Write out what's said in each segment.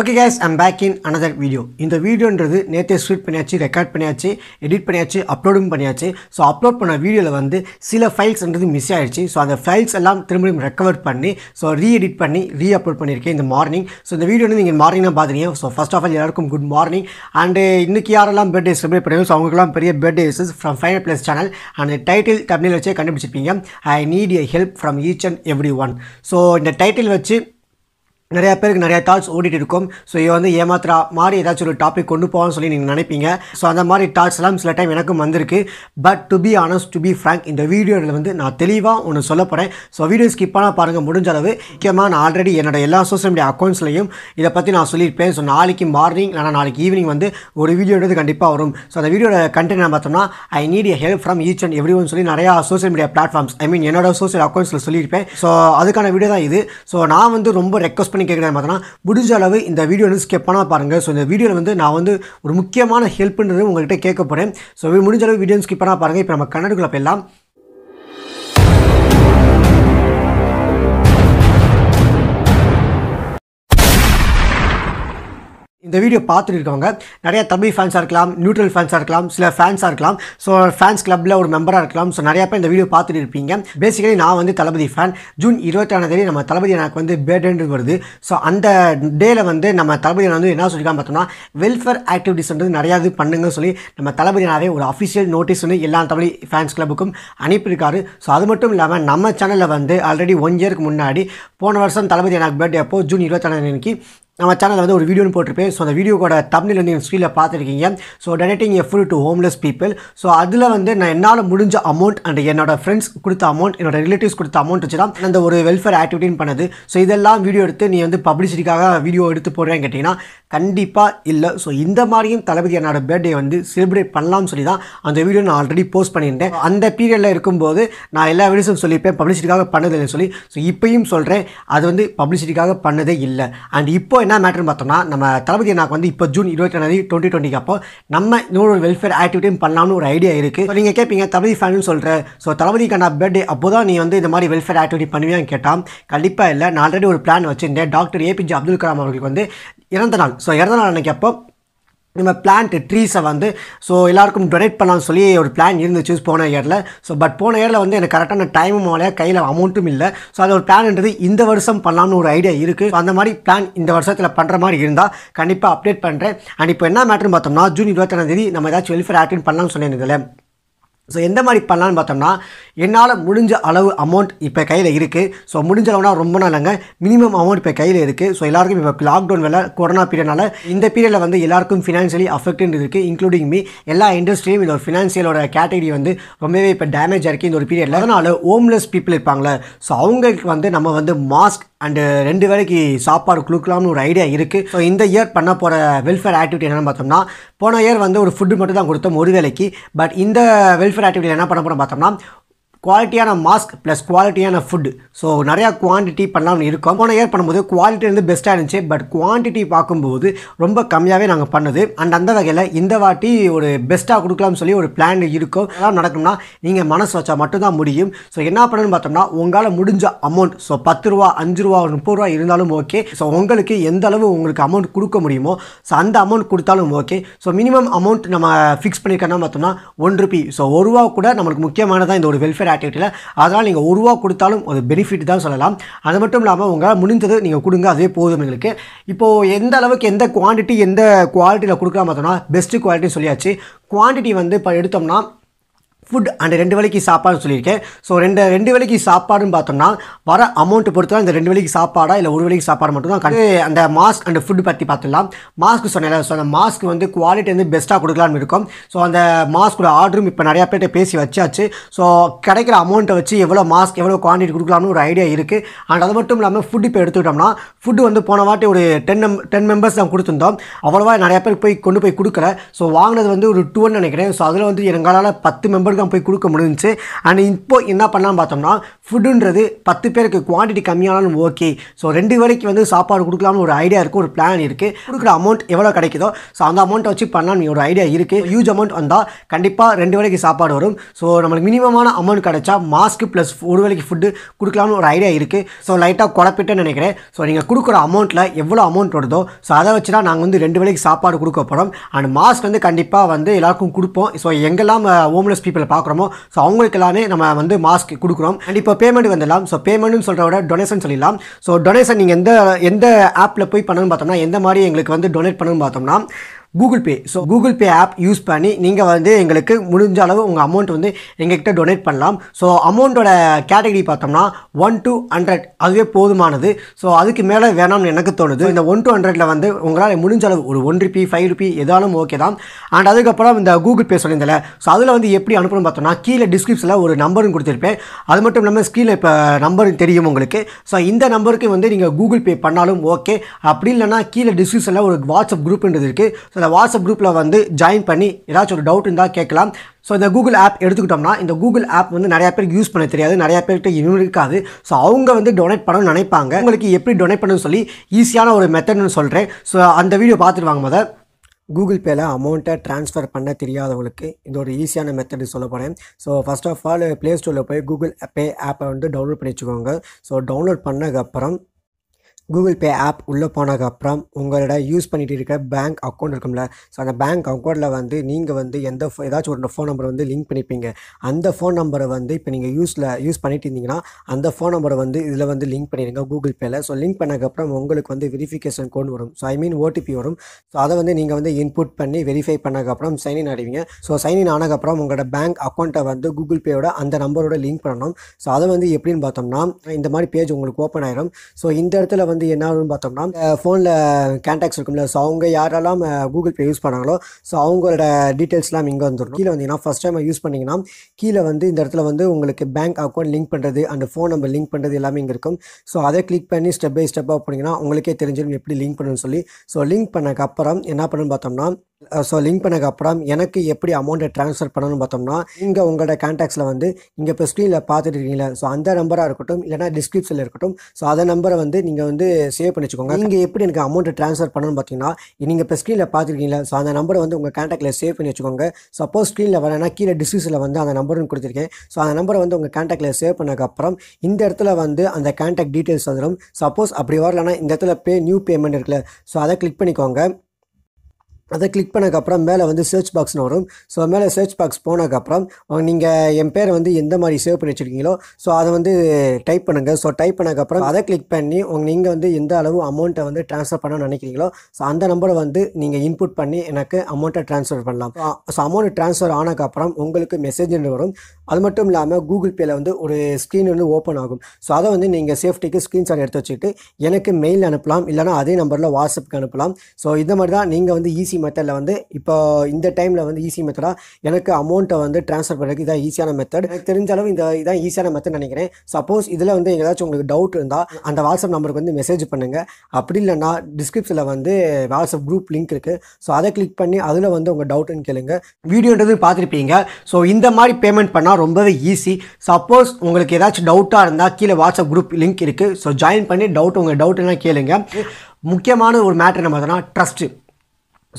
okay guys I'm back in another video இந்த வீடியோன்றது நேற்றே ஷூட் பண்ணியாச்சு ரெக்கார்ட் பண்ணியாச்சு எடிட் பண்ணியாச்சு அப்லோடும் பண்ணியாச்சு ஸோ அப்லோட் பண்ண வீடியோவில் வந்து சில ஃபைல்ஸ்ன்றது மிஸ் ஆகிடுச்சு ஸோ அந்த ஃபைல்ஸ் எல்லாம் திரும்பியும் ரெக்கவர் பண்ணி ஸோ ரீ எடிட் பண்ணி ரீ அப்லோட் பண்ணியிருக்கேன் இந்த மார்னிங் ஸோ இந்த வீடியோ வந்து நீங்கள் மார்னிங் தான் பார்த்துருக்கீங்க ஸோ ஃபஸ்ட் ஆஃப் ஆல் எல்லாருக்கும் குட் மார்னிங் அண்டு இன்றைக்கி யாரெல்லாம் பர்த்டே செலிப்ரேட் பண்ணுவோம் ஸோ அவங்களுக்குலாம் பெரிய birthday birthdays from final plus channel and title தமிழில் வச்சே கண்டுபிடிச்சிருப்பீங்க I need a help from each and every one so இந்த டைட்டில் வச்சு நிறையா பேருக்கு நிறையா தாட்ஸ் ஓடிட்டு இருக்கும் ஸோ இவன் வந்து ஏமாத்திரா மாதிரி ஏதாச்சும் ஒரு டாபிக் கொண்டு போவான்னு சொல்லி நீங்கள் நினைப்பீங்க ஸோ அந்த மாதிரி தாட்ஸ் எல்லாம் சில டைம் எனக்கும் வந்திருக்கு but to be honest to be frank இந்த வீடியோவில் வந்து நான் தெளிவாக ஒன்று சொல்ல போகிறேன் ஸோ வீடியோ ஸ்கிப்பான பாருங்கள் முடிஞ்ச அளவு முக்கியமாக நான் ஆல்ரெடி என்னோட எல்லா சோஷியல் மீடியா அக்கௌண்ட்ஸ்லையும் இதை பற்றி நான் சொல்லியிருப்பேன் ஸோ நாளைக்கு மார்னிங் ஆனால் நாளைக்கு ஈவினிங் வந்து ஒரு வீடியோன்றது கண்டிப்பாக வரும் ஸோ அந்த வீடியோட கண்டென்ட் நான் பார்த்தோம்னா I need help from each and every one சொல்லி நிறையா social media platforms I mean என்னோட சோஷியல் அக்கௌண்ட்ஸில் சொல்லியிருப்பேன் ஸோ அதுக்கான வீடியோ தான் இது ஸோ நான் வந்து ரொம்ப ரெக்வஸ்ட் பண்ணி கேட்குறேன் பார்த்தோன்னா முடிஞ்ச அளவு இந்த வீடியோ வந்து ஸ்கெப் பண்ணால் பாருங்கள் ஸோ இந்த வீடியோவில் வந்து நான் வந்து ஒரு முக்கியமான ஹெல்ப்ன்றது உங்கள்கிட்ட கேட்க போகிறேன் ஸோ முடிஞ்ச அளவு வீடியோ ஸ்கிப் பண்ணால் பாருங்கள் இப்போ நம்ம கன்னடுக்குள்ள போயிடலாம் இந்த வீடியோ பார்த்துட்டு இருக்கவங்க நிறைய தமிழ் ஃபேன்ஸாக இருக்கலாம் நியூட்ரல் ஃபேன்ஸாக இருக்கலாம் சில ஃபேன்ஸாக இருக்கலாம் ஸோ ஃபேன்ஸ் கிளப்பில் ஒரு மெம்பராக இருக்கலாம் ஸோ நிறையா பேர் இந்த வீடியோ பார்த்துட்டு இருப்பீங்க பேசிக்கலி நான் வந்து தளபதி ஃபேன் ஜூன் இருபத்தாறாம் தேதி நம்ம தளபதி எனக்கு வந்து பேர்டேன்னு வருது ஸோ அந்த டேயில் வந்து நம்ம தளபதி வந்து என்ன சொல்லியிருக்காங்க பார்த்தோம்னா வெல்ஃபேர் ஆக்டிவிட்டிஸ் வந்து நிறையா இது பண்ணுங்கன்னு சொல்லி நம்ம தளபதினாவே ஒரு அஃபிஷியல் நோட்டீஸ் வந்து எல்லா தமிழ் ஃபேன்ஸ் கிளப்புக்கும் அனுப்பியிருக்காரு ஸோ அது மட்டும் இல்லாமல் நம்ம சேனலில் வந்து ஆல்ரெடி ஒன் இயருக்கு முன்னாடி போன வருஷம் தளபதி எனக்கு பேர்டே அப்போது ஜூன் இருபத்தாறாம் தேதிக்கு நம்ம சேனலில் வந்து ஒரு வீடியோன்னு போட்டிருப்பேன் ஸோ அந்த வீடியோவோட தமிழில் வந்து என் பார்த்துருக்கீங்க so donating a food to homeless people so அதில் வந்து நான் என்னால் முடிஞ்ச அமௌண்ட் அண்ட் என்னோட ஃப்ரெண்ட்ஸ் கொடுத்த அமௌண்ட் என்னோட ரிலேட்டிவ்ஸ் கொடுத்த அமௌண்ட் வச்சு தான் அந்த ஒரு வெல்ஃபேர் ஆக்டிவிட்டின்னு பண்ணது ஸோ இதெல்லாம் வீடியோ எடுத்து நீ வந்து பப்ளிசிட்டிக்காக வீடியோ எடுத்து போடுறேன்னு கேட்டிங்கன்னா கண்டிப்பாக இல்லை ஸோ இந்த மாதிரியும் தளபதி என்னோட பர்த்டே வந்து செலிப்ரேட் பண்ணலாம்னு சொல்லி தான் அந்த வீடியோ நான் ஆல்ரெடி போஸ்ட் பண்ணியிருந்தேன் அந்த பீரியடில் இருக்கும்போது நான் எல்லா வீடியோஸும் சொல்லியிருப்பேன் பப்ளிசிட்டிக்காக பண்ணதில்லைன்னு சொல்லி ஸோ இப்போயும் சொல்கிறேன் அது வந்து பப்ளிசிட்டிக்காக பண்ணதே இல்லை அண்ட் இப்போ என்ன மேட்ருன்னு பார்த்தோம்னா நம்ம தளபதி எனக்கு வந்து இப்போ ஜூன் இருபத்தி டுவெண்ட்டி டுவெண்ட்டிக்கு அப்போ நம்ம இன்னொரு வெல்ஃபேர் ஆக்டிவிட்டியும் பண்ணலாம்னு ஒரு ஐடியா இருக்குது நீங்கள் கேட்பீங்க தளபதி ஃபேனு சொல்கிற ஸோ தளபதிக்கான பர்த்டே அப்போ தான் நீ வந்து இந்த மாதிரி வெல்ஃபேர் ஆக்டிவிட்டி பண்ணுவியான்னு கேட்டால் கண்டிப்பாக இல்லை நான் ஆல்ரெடி ஒரு பிளான் வச்சுருந்தேன் டாக்டர் ஏபிஜே அப்துல் கலாம் அவர்களுக்கு வந்து இறந்த நாள் ஸோ இறந்த நாள் அன்றைக்கி அப்போ நம்ம பிளான்ட் ட்ரீஸை வந்து ஸோ எல்லாருக்கும் டொனேட் பண்ணலாம்னு சொல்லி ஒரு பிளான் இருந்துச்சு போன இயரில் ஸோ பட் போன இயரில் வந்து எனக்கு கரெக்டான டைமும் ஆகலையா கையில் அமௌண்ட்டும் இல்லை ஸோ அது ஒரு பிளான்ன்றது இந்த வருஷம் பண்ணலாம்னு ஒரு ஐடியா இருக்குது அந்த மாதிரி பிளான் இந்த வருஷத்தில் பண்ணுற மாதிரி இருந்தால் கண்டிப்பாக அப்டேட் பண்ணுறேன் அண்ட் இப்போ என்ன மேட்ருன்னு பார்த்தோம்னா ஜூன் இருபத்தாறாம் தேதி நம்ம ஏதாச்சும் வெல்ஃபேர் ஆக்டின் பண்ணலாம்னு சொன்னேன் ஸோ எந்த மாதிரி பண்ணலான்னு பார்த்தோம்னா என்னால் முடிஞ்ச அளவு அமௌண்ட் இப்போ கையில் இருக்குது ஸோ முடிஞ்ச அளவுனா ரொம்ப நாளங்க மினிமம் அமௌண்ட் இப்போ கையில் இருக்குது ஸோ எல்லாருக்கும் இப்போ லாக்டவுன் வேலை கொரோனா பீரியட்னால இந்த பீரியடில் வந்து எல்லாருக்கும் ஃபினான்ஷியலி அஃபெக்ட்னு இருக்குது இன்க்ளூடிங் மீ எல்லா இண்டஸ்ட்ரியும் இந்த ஒரு ஃபினான்ஷியலோட கேட்டகரி வந்து ரொம்பவே இப்போ டேமேஜ் இருக்குது இந்த ஒரு பீரியடில் அதனால் ஹோம்லெஸ் பீப்புள் இருப்பாங்களே ஸோ அவங்களுக்கு வந்து நம்ம வந்து மாஸ்க் அண்டு ரெண்டு வேலைக்கு சாப்பாடு கொடுக்கலாம்னு ஒரு ஐடியா இருக்குது ஸோ இந்த இயர் பண்ண போகிற வெல்ஃபேர் ஆக்டிவிட்டி என்னென்னு பார்த்தோம்னா போன இயர் வந்து ஒரு ஃபுட்டு மட்டும் தான் கொடுத்தோம் ஒரு வேலைக்கு பட் இந்த வெல்ஃபேர் ஆக்டிவிட்டி என்ன பண்ண போகிறோம் பார்த்தோம்னா குவாலிட்டியான மாஸ்க் ப்ளஸ் குவாலிட்டியான ஃபுட் ஸோ நிறையா குவான்டிட்டி பண்ணலாம்னு இருக்கோம் போன ஏர் பண்ணும்போது குவாலிட்டி வந்து பெஸ்ட்டாக இருந்துச்சு பட் குவான்டிட்டி பார்க்கும்போது ரொம்ப கம்மியாகவே நாங்கள் பண்ணது அண்ட் அந்த வகையில் இந்த வாட்டி ஒரு பெஸ்ட்டாக கொடுக்கலாம்னு சொல்லி ஒரு பிளான் இருக்கும் அதெல்லாம் நடக்கணும்னா நீங்கள் மனசு வச்சா மட்டும்தான் முடியும் ஸோ என்ன பண்ணணும்னு பார்த்தோம்னா உங்களால் முடிஞ்ச அமௌண்ட் ஸோ பத்து ரூபா அஞ்சு ரூபா ஒரு முப்பது ரூபா இருந்தாலும் ஓகே ஸோ உங்களுக்கு எந்த அளவு உங்களுக்கு அமௌண்ட் கொடுக்க முடியுமோ ஸோ அந்த அமௌண்ட் கொடுத்தாலும் ஓகே ஸோ மினிமம் அமௌண்ட் நம்ம ஃபிக்ஸ் பண்ணியிருக்கோம்னா பார்த்தோம்னா ஒன் ருபி ஸோ ஒரு ரூபா கூட நம்மளுக்கு முக்கியமானதான் இந்த ஒரு வெல்ஃபேர் ஆக்டிவிட்டியில் அதனால் நீங்கள் ஒரு ரூபா கொடுத்தாலும் ஒரு பெனிஃபிட் தான் சொல்லலாம் அது மட்டும் இல்லாமல் உங்களால் முடிந்தது நீங்கள் கொடுங்க அதுவே போதும் எங்களுக்கு இப்போது எந்த அளவுக்கு எந்த குவான்டிட்டி எந்த குவாலிட்டியில் கொடுக்கலாம் பார்த்தோம்னா பெஸ்ட்டு குவாலிட்டின்னு சொல்லியாச்சு குவான்டிட்டி வந்து இப்போ எடுத்தோம்னா ஃபுட் அண்ட் ரெண்டு வேலைக்கு சாப்பாடுன்னு சொல்லியிருக்கேன் ஸோ ரெண்டு ரெண்டு வேலைக்கு சாப்பாடுன்னு பார்த்தோம்னா வர அமௌண்ட் பொறுத்து இந்த ரெண்டு வேலைக்கு சாப்பாடாக இல்லை ஒரு வேலைக்கு சாப்பாடு மட்டும் தான் அந்த மாஸ்க் அண்ட் ஃபுட் பற்றி பார்த்துடலாம் மாஸ்க் சொன்னால் ஸோ அந்த மாஸ்க் வந்து குவாலிட்டி வந்து பெஸ்ட்டாக கொடுக்கலான்னு இருக்கும் ஸோ அந்த மாஸ்கோட ஆர்டரும் இப்போ நிறையா பேர்கிட்ட பேசி வச்சாச்சு ஸோ கிடைக்கிற அமௌண்ட்டை வச்சு எவ்வளோ மாஸ்க் எவ்வளோ குவான்டிட்டி கொடுக்கலாம்னு ஒரு ஐடியா இருக்குது அண்ட் அது மட்டும் இல்லாமல் ஃபுட் இப்போ எடுத்துக்கிட்டோம்னா ஃபுட் வந்து போன வாட்டி ஒரு டென் மெம் டென் மெம்பர்ஸ் தான் கொடுத்துருந்தோம் அவ்வளோவா நிறையா பேர் போய் கொண்டு போய் கொடுக்கல ஸோ வாங்கினது வந்து ஒரு டூன்னு நினைக்கிறேன் ஸோ அதில் வந்து எங்களால் பத்து மெம்பர் தான் போய் கொடுக்க முடிஞ்சு அண்ட் இப்போ என்ன பண்ணலாம் பார்த்தோம்னா ஃபுட்டுன்றது பத்து பேருக்கு குவான்டிட்டி கம்மியானாலும் ஓகே ஸோ ரெண்டு வேலைக்கு வந்து சாப்பாடு கொடுக்கலாம்னு ஒரு ஐடியா இருக்குது ஒரு பிளான் இருக்குது கொடுக்குற அமௌண்ட் எவ்வளோ கிடைக்குதோ ஸோ அந்த அமௌண்ட்டை வச்சு பண்ணலாம்னு ஒரு ஐடியா இருக்குது ஹியூஜ் அமௌண்ட் வந்தால் கண்டிப்பாக ரெண்டு வேலைக்கு சாப்பாடு வரும் ஸோ நம்மளுக்கு மினிமமான அமௌண்ட் கிடைச்சா மாஸ்க்கு ப்ளஸ் ஒரு வேலைக்கு ஃபுட்டு கொடுக்கலாம்னு ஒரு ஐடியா இருக்குது ஸோ லைட்டாக குழப்பிட்டு நினைக்கிறேன் ஸோ நீங்கள் கொடுக்குற அமௌண்ட்டில் எவ்வளோ அமௌண்ட் வருதோ ஸோ அதை வச்சு தான் நாங்கள் வந்து ரெண்டு வேலைக்கு சாப்பாடு கொடுக்க போகிறோம் அண்ட் மாஸ்க் வந்து கண்டிப்பாக வந்து எல்லாருக்கும் கொடுப்போம் ஸோ எங்கெல்லாம் ஹோம்லெஸ் பீப்பிள் வீடியோவில் பார்க்குறோமோ ஸோ அவங்களுக்கு எல்லாமே நம்ம வந்து மாஸ்க் கொடுக்குறோம் அண்ட் இப்போ பேமெண்ட் வந்துடலாம் ஸோ பேமெண்ட்னு சொல்கிற விட டொனேஷன் சொல்லிடலாம் ஸோ டொனேஷன் நீங்கள் எந்த எந்த ஆப்பில் போய் பண்ணணும்னு பார்த்தோம்னா எந்த மாதிரி எங்களுக்கு வந்து டொனேட் பண்ணணும்னு பார்த்தோம்னா Google Pay so Google Pay app use பண்ணி நீங்கள் வந்து எங்களுக்கு முடிஞ்ச அளவு உங்கள் அமௌண்ட் வந்து எங்ககிட்ட டொனேட் பண்ணலாம் ஸோ அமௌண்ட்டோட கேட்டகரி பார்த்தோம்னா ஒன் டு ஹண்ட்ரட் அதுவே போதுமானது ஸோ அதுக்கு மேலே வேணாம்னு எனக்கு தோணுது இந்த ஒன் டு ஹண்ட்ரடில் வந்து உங்களால் முடிஞ்ச அளவு ஒரு ஒன் ருபி ஃபைவ் ருபி எதாலும் ஓகே தான் அண்ட் அதுக்கப்புறம் இந்த கூகுள் பே சொல்லியிருந்தல ஸோ அதில் வந்து எப்படி அனுப்பணும் பார்த்தோம்னா கீழே டிஸ்கிரிப்ஷனில் ஒரு நம்பரும் கொடுத்துருப்பேன் அது மட்டும் இல்லாமல் ஸ்க்ரீனில் இப்போ நம்பர் தெரியும் உங்களுக்கு ஸோ இந்த நம்பருக்கு வந்து நீங்கள் கூகுள் பே பண்ணாலும் ஓகே அப்படி இல்லைனா கீழே டிஸ்கிரிப்ஷனில் ஒரு வாட்ஸ்அப் குரூப்ன்றது இருக்குது ஸோ அந்த வாட்ஸ்அப் குரூப்பில் வந்து ஜாயின் பண்ணி ஏதாச்சும் ஒரு டவுட் இருந்தால் கேட்கலாம் ஸோ இந்த கூகுள் ஆப் எடுத்துக்கிட்டோம்னா இந்த கூகுள் ஆப் வந்து நிறையா பேருக்கு யூஸ் பண்ண தெரியாது நிறையா பேர்கிட்ட இன்னும் இருக்காது ஸோ அவங்க வந்து டொனேட் பண்ணணும்னு நினைப்பாங்க உங்களுக்கு எப்படி டொனேட் பண்ணணும்னு சொல்லி ஈஸியான ஒரு மெத்தட்னு சொல்கிறேன் ஸோ அந்த வீடியோ பார்த்துட்டு வாங்க முதல் கூகுள் பேயில் அமௌண்ட்டை ட்ரான்ஸ்ஃபர் பண்ண தெரியாதவங்களுக்கு இந்த ஒரு ஈஸியான மெத்தடு சொல்ல போகிறேன் so first of all play ஸ்டோரில் போய் கூகுள் பே ஆப்பை வந்து டவுன்லோட் பண்ணி வச்சுக்கோங்க ஸோ டவுன்லோட் பண்ணதுக்கப்புறம் கூகுள் பே ஆப் உள்ளே போனதுக்கப்புறம் உங்களோட யூஸ் பண்ணிகிட்டு இருக்கிற பேங்க் அக்கௌண்ட் இருக்கும்ல ஸோ அந்த பேங்க் அக்கௌண்ட்டில் வந்து நீங்கள் வந்து எந்த ஃபோ ஏதாச்சும் ஒரு ஃபோன் நம்பரை வந்து லிங்க் பண்ணிப்பீங்க அந்த ஃபோன் நம்பரை வந்து இப்போ நீங்கள் யூஸில் யூஸ் பண்ணிட்டு இருந்தீங்கன்னா அந்த ஃபோன் நம்பரை வந்து இதில் வந்து லிங்க் பண்ணிடுங்க கூகுள் பேயில் ஸோ லிங்க் பண்ணதுக்கப்புறம் உங்களுக்கு வந்து வெரிஃபிகேஷன் கோட் வரும் ஸோ ஐ மீன் ஓடிபி வரும் ஸோ அதை வந்து நீங்கள் வந்து இன்புட் பண்ணி வெரிஃபை பண்ணதுக்கப்புறம் சைன்இன் ஆடுவீங்க ஸோ சைன்இன் ஆனதுக்கப்புறம் உங்களோட பேங்க் அக்கௌண்ட்டை வந்து கூகுள் பேயோட அந்த நம்பரோட லிங்க் பண்ணணும் ஸோ அதை வந்து எப்படின்னு பார்த்தோம்னா இந்த மாதிரி பேஜ் உங்களுக்கு ஓப்பன் ஆயிடும் ஸோ இந்த இடத்துல வந்து வந்து என்ன பார்த்தோம்னா ஃபோனில் கான்டாக்ட்ஸ் இருக்கும்ல ஸோ அவங்க யாரெல்லாம் கூகுள் பே யூஸ் பண்ணாங்களோ ஸோ அவங்களோட டீட்டெயில்ஸ்லாம் இங்கே வந்துடும் கீழே வந்தீங்கன்னா ஃபஸ்ட் டைம் யூஸ் பண்ணிங்கன்னா கீழே வந்து இந்த இடத்துல வந்து உங்களுக்கு பேங்க் அக்கௌண்ட் லிங்க் பண்ணுறது அந்த ஃபோன் நம்பர் லிங்க் பண்ணுறது எல்லாமே இங்கே இருக்கும் ஸோ அதை கிளிக் பண்ணி ஸ்டெப் பை ஸ்டெப்பாக போனீங்கன்னா உங்களுக்கே தெரிஞ்சிடும் எப்படி லிங்க் பண்ணணும்னு சொல்லி ஸோ லிங்க் பண்ணக்கப்புறம் என்ன பண்ணணும்னு பார்த்தோம்னா ஸோ லிங்க் பண்ணக்கப்புறம் எனக்கு எப்படி அமௌண்ட்டை ட்ரான்ஸ்ஃபர் பண்ணணும்னு பார்த்தோம்னா இங்கே உங்களோட கான்டாக்ட்ஸில் வந்து இங்கே இப்போ ஸ்க்ரீனில் பார்த்துட்டு இருக்கீங்களா ஸோ அந்த நம்பராக இருக்கட்டும் இல்லைனா டிஸ்கிரிப்ஷனில் இருக்கட்டும் ஸோ அந்த நம்பரை வந்து நீங்கள் வந்து வந்து சேவ் பண்ணி வச்சுக்கோங்க நீங்கள் எப்படி எனக்கு அமௌண்ட் ட்ரான்ஸ்ஃபர் பண்ணணும்னு பார்த்தீங்கன்னா நீங்கள் இப்போ ஸ்க்ரீனில் பார்த்துருக்கீங்களா ஸோ அந்த நம்பரை வந்து உங்கள் காண்டாக்டில் சேவ் பண்ணி வச்சுக்கோங்க சப்போஸ் ஸ்க்ரீனில் வரேன்னா கீழே டிஸ்கிரிப்ஷனில் வந்து அந்த நம்பரும் கொடுத்துருக்கேன் ஸோ அந்த நம்பரை வந்து உங்கள் கான்டாக்டில் சேவ் பண்ணக்கப்புறம் இந்த இடத்துல வந்து அந்த காண்டாக்ட் டீட்டெயில்ஸ் வந்துடும் சப்போஸ் அப்படி வரலன்னா இந்த இடத்துல பே நியூ பேமெண்ட் இருக்குல்ல ஸோ அதை கிளிக் பண்ணிக்கோங்க அதை கிளிக் பண்ணக்கப்புறம் மேலே வந்து சர்ச் பாக்ஸ்னு வரும் ஸோ மேலே சர்ச் பாக்ஸ் போனதுக்கப்புறம் நீங்கள் என் பேரை வந்து எந்த மாதிரி சேவ் பண்ணி வச்சுருக்கீங்களோ ஸோ அதை வந்து டைப் பண்ணுங்கள் ஸோ டைப் பண்ணக்கப்புறம் அதை கிளிக் பண்ணி உங்கள் நீங்கள் வந்து எந்த அளவு அமௌண்ட்டை வந்து ட்ரான்ஸ்ஃபர் பண்ணணும்னு நினைக்கிறீங்களோ ஸோ அந்த நம்பரை வந்து நீங்கள் இன்புட் பண்ணி எனக்கு அமௌண்ட்டை ட்ரான்ஸ்ஃபர் பண்ணலாம் ஸோ அமௌண்ட் ட்ரான்ஸ்ஃபர் ஆனதுக்கப்புறம் உங்களுக்கு மெசேஜ் வரும் அது மட்டும் இல்லாமல் கூகுள் பேயில் வந்து ஒரு ஸ்க்ரீன் வந்து ஓப்பன் ஆகும் ஸோ அதை வந்து நீங்கள் சேஃப்டிக்கு ஸ்க்ரீன்ஷாட் எடுத்து வச்சுக்கிட்டு எனக்கு மெயில் அனுப்பலாம் இல்லைனா அதே நம்பரில் வாட்ஸ்அப்புக்கு அனுப்பலாம் ஸோ இந்த மாதிரி தான் நீங்கள் வந்து ஈஸி ஈஸி மெத்தடில் வந்து இப்போ இந்த டைமில் வந்து ஈஸி மெத்தடாக எனக்கு அமௌண்ட்டை வந்து ட்ரான்ஸ்ஃபர் பண்ணுறதுக்கு இதான் ஈஸியான மெத்தட் எனக்கு தெரிஞ்ச அளவு இந்த இதான் ஈஸியான மெத்தட் நினைக்கிறேன் சப்போஸ் இதில் வந்து எங்கேயாச்சும் உங்களுக்கு டவுட் இருந்தால் அந்த வாட்ஸ்அப் நம்பருக்கு வந்து மெசேஜ் பண்ணுங்கள் அப்படி இல்லைனா டிஸ்கிரிப்ஷனில் வந்து வாட்ஸ்அப் குரூப் லிங்க் இருக்குது ஸோ அதை கிளிக் பண்ணி அதில் வந்து உங்கள் டவுட்டுன்னு கேளுங்க வீடியோன்றது பார்த்துருப்பீங்க ஸோ இந்த மாதிரி பேமெண்ட் பண்ணால் ரொம்பவே ஈஸி சப்போஸ் உங்களுக்கு ஏதாச்சும் டவுட்டாக இருந்தால் கீழே வாட்ஸ்அப் குரூப் லிங்க் இருக்குது ஸோ ஜாயின் பண்ணி டவுட் உங்கள் டவுட் கேளுங்க முக்கியமான ஒரு மேட்ரு நம்ம எதுனா ட்ரஸ்ட்டு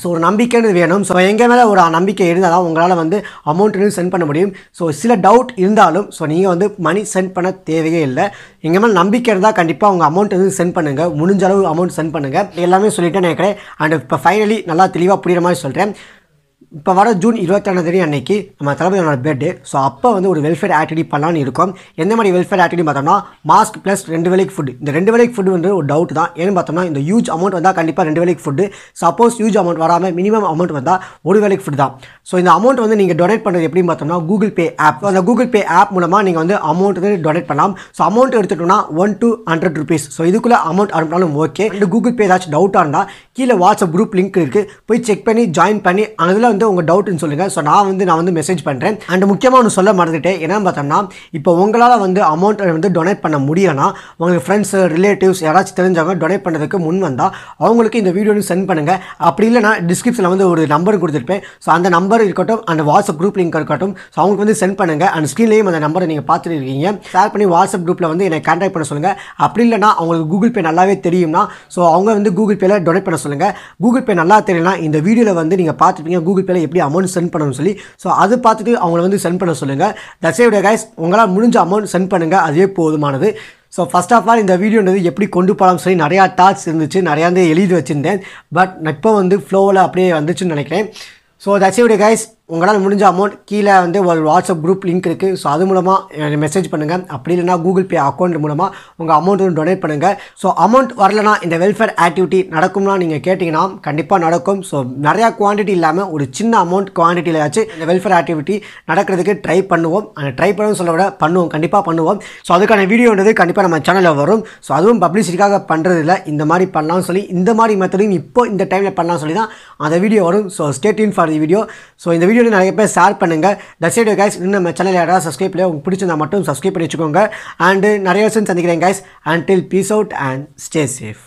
ஸோ ஒரு நம்பிக்கைன்றது வேணும் ஸோ எங்கள் மேலே ஒரு நம்பிக்கை இருந்தால் தான் உங்களால் வந்து அமௌண்ட்டையும் சென்ட் பண்ண முடியும் ஸோ சில டவுட் இருந்தாலும் ஸோ நீங்கள் வந்து மணி சென்ட் பண்ண தேவையே இல்லை எங்கள் மேலே நம்பிக்கை இருந்தால் கண்டிப்பாக உங்கள் அமௌண்ட் வந்து சென்ட் பண்ணுங்கள் முடிஞ்ச அளவு அமௌண்ட் சென்ட் பண்ணுங்கள் எல்லாமே சொல்லிவிட்டு நினைக்கிறேன் அண்ட் இப்போ ஃபைனலி நல்லா தெளிவாக புரிகிற மாதிரி சொல்கிறேன் இப்போ வர ஜூன் இருபத்தாறாம் தேதி அன்னைக்கு நம்ம தளபதியோட பெட்டு ஸோ அப்போ வந்து ஒரு வெல்ஃபேர் ஆக்டிவிட்டி பண்ணலான்னு இருக்கும் எந்த மாதிரி வெல்ஃபேர் ஆக்டிவிட்டி பார்த்தோம்னா மாஸ்க் ப்ளஸ் ரெண்டு வேலைக்கு ஃபுட் இந்த ரெண்டு வேலைக்கு ஃபுட் வந்து ஒரு டவுட் தான் ஏன்னு பார்த்தோம்னா இந்த ஹியூஜ் அமௌண்ட் வந்தால் கண்டிப்பாக ரெண்டு வேலைக்கு ஃபுட்டு சப்போஸ் ஹியூஜ் அமௌண்ட் வராமல் மினிமம் அமௌண்ட் வந்தால் ஒரு வேலைக்கு ஃபுட் தான் ஸோ இந்த அமௌண்ட் வந்து நீங்கள் டொனேட் பண்ணுறது எப்படின்னு பார்த்தோம்னா கூகுள் பே ஆப் அந்த கூகுள் பே ஆப் மூலமாக நீங்கள் வந்து அமௌண்ட் வந்து டொனேட் பண்ணலாம் ஸோ அமௌண்ட் எடுத்துட்டோம்னா one to hundred rupees so இதுக்குள்ளே அமௌண்ட் அனுப்பினாலும் ஓகே இந்த கூகுள் பே ஏதாச்சும் டவுட்டாக இருந்தால் கீழே வாட்ஸ்அப் குரூப் லிங்க் இருக்குது போய் செக் பண்ணி ஜாயின் பண்ணி அதில் கீழே வந்து உங்கள் டவுட்னு சொல்லுங்கள் ஸோ நான் வந்து நான் வந்து மெசேஜ் பண்ணுறேன் அண்ட் முக்கியமாக ஒன்று சொல்ல மறந்துட்டேன் என்னன்னு பார்த்தோம்னா இப்போ உங்களால் வந்து அமௌண்ட் வந்து டொனேட் பண்ண முடியும்னா உங்களுக்கு ஃப்ரெண்ட்ஸ் ரிலேட்டிவ்ஸ் யாராச்சும் தெரிஞ்சவங்க டொனேட் பண்ணுறதுக்கு முன் வந்தால் அவங்களுக்கு இந்த வீடியோ சென்ட் பண்ணுங்கள் அப்படி நான் டிஸ்கிரிப்ஷனில் வந்து ஒரு நம்பர் கொடுத்துருப்பேன் ஸோ அந்த நம்பர் இருக்கட்டும் அந்த வாட்ஸ்அப் குரூப் லிங்க் இருக்கட்டும் ஸோ அவங்களுக்கு வந்து சென்ட் பண்ணுங்கள் அண்ட் ஸ்க்ரீன்லேயும் அந்த நம்பரை நீங்கள் பார்த்துட்டு இருக்கீங்க ஷேர் பண்ணி வாட்ஸ்அப் குரூப்பில் வந்து என்னை கான்டாக்ட் பண்ண சொல்லுங்கள் அப்படி இல்லைனா அவங்களுக்கு கூகுள் பே நல்லாவே தெரியும்னா ஸோ அவங்க வந்து கூகுள் பேல டொனேட் பண்ண சொல்லுங்கள் கூகுள் பே நல்லா தெரியலனா இந்த வீடியோவில் வந்து நீங்கள் பார்த்துருப்பீங்க கூகுள் கூகுள் பேல எப்படி அமௌண்ட் சென்ட் பண்ணணும்னு சொல்லி ஸோ அது பார்த்துட்டு அவங்கள வந்து சென்ட் பண்ண சொல்லுங்கள் தட்ஸேவிட கைஸ் உங்களால் முடிஞ்ச அமௌண்ட் சென்ட் பண்ணுங்கள் அதே போதுமானது ஸோ ஃபஸ்ட் ஆஃப் ஆல் இந்த வீடியோன்றது எப்படி கொண்டு போகலாம் சொல்லி நிறையா டாக்ஸ் இருந்துச்சு நிறையா வந்து எழுதி வச்சுருந்தேன் பட் இப்போ வந்து ஃப்ளோவில் அப்படியே வந்துச்சுன்னு நினைக்கிறேன் ஸோ தட்ஸேவிட கைஸ் உங்களால் முடிஞ்ச அமௌண்ட் கீழே வந்து ஒரு வாட்ஸ்அப் குரூப் லிங்க் இருக்குது ஸோ அது மூலமாக மெசேஜ் பண்ணுங்கள் அப்படி இல்லைனா கூகுள் பே அக்கௌண்ட் மூலமாக உங்கள் அமௌண்ட் வந்து டொனேட் பண்ணுங்கள் ஸோ அமௌண்ட் வரலனா இந்த வெல்ஃபேர் ஆக்டிவிட்டி நடக்கும்னா நீங்கள் கேட்டிங்கன்னா கண்டிப்பாக நடக்கும் ஸோ நிறையா குவான்டிட்டி இல்லாமல் ஒரு சின்ன அமௌண்ட் குவான்டிட்டியிலாச்சு இந்த வெல்ஃபேர் ஆக்டிவிட்டி நடக்கிறதுக்கு ட்ரை பண்ணுவோம் அந்த ட்ரை பண்ணணும் சொல்ல விட பண்ணுவோம் கண்டிப்பாக பண்ணுவோம் ஸோ அதுக்கான வீடியோன்றது கண்டிப்பாக நம்ம சேனலில் வரும் ஸோ அதுவும் பப்ளிசிட்டிக்காக பண்ணுறதில்ல இந்த மாதிரி பண்ணலாம்னு சொல்லி இந்த மாதிரி மெத்தடையும் இப்போ இந்த டைமில் பண்ணலாம்னு சொல்லி தான் அந்த வீடியோ வரும் so in for the video so இந்த வீடியோ வீடியோ நிறைய பேர் ஷேர் பண்ணுங்கள் தசைடு கைஸ் இன்னும் நம்ம சேனல் யாராவது சப்ஸ்கிரைப் பண்ணி உங்களுக்கு பிடிச்சிருந்தா மட்டும் சப்ஸ்கிரைப் பண்ணி வச்சுக்கோங்க அண்டு நிறைய வருஷம் சந்திக்கிறேன் guys until peace out and stay safe